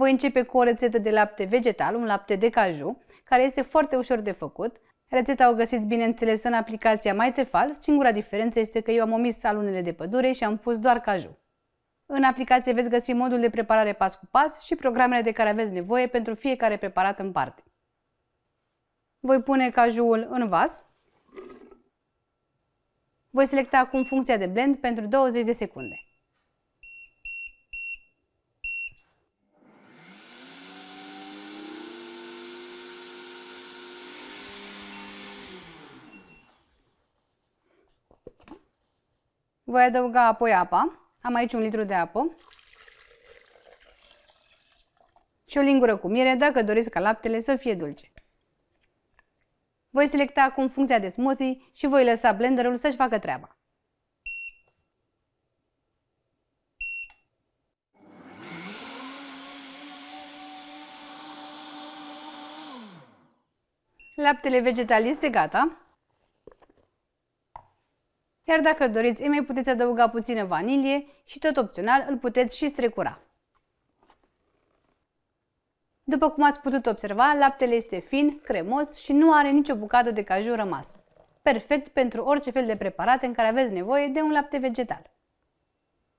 Voi începe cu o rețetă de lapte vegetal, un lapte de caju, care este foarte ușor de făcut. Rețeta o găsiți, bineînțeles, în aplicația MyTefal, singura diferență este că eu am omis alunele de pădure și am pus doar caju. În aplicație veți găsi modul de preparare pas cu pas și programele de care aveți nevoie pentru fiecare preparat în parte. Voi pune cajuul în vas. Voi selecta acum funcția de blend pentru 20 de secunde. Voi adăuga apoi apa. Am aici un litru de apă. Și o lingură cu miere dacă doriți ca laptele să fie dulce. Voi selecta acum funcția de smoothie și voi lăsa blenderul să-și facă treaba. Laptele vegetal este gata iar dacă doriți, îi mai puteți adăuga puțină vanilie și tot opțional îl puteți și strecura. După cum ați putut observa, laptele este fin, cremos și nu are nicio bucată de caju rămasă. Perfect pentru orice fel de preparate în care aveți nevoie de un lapte vegetal.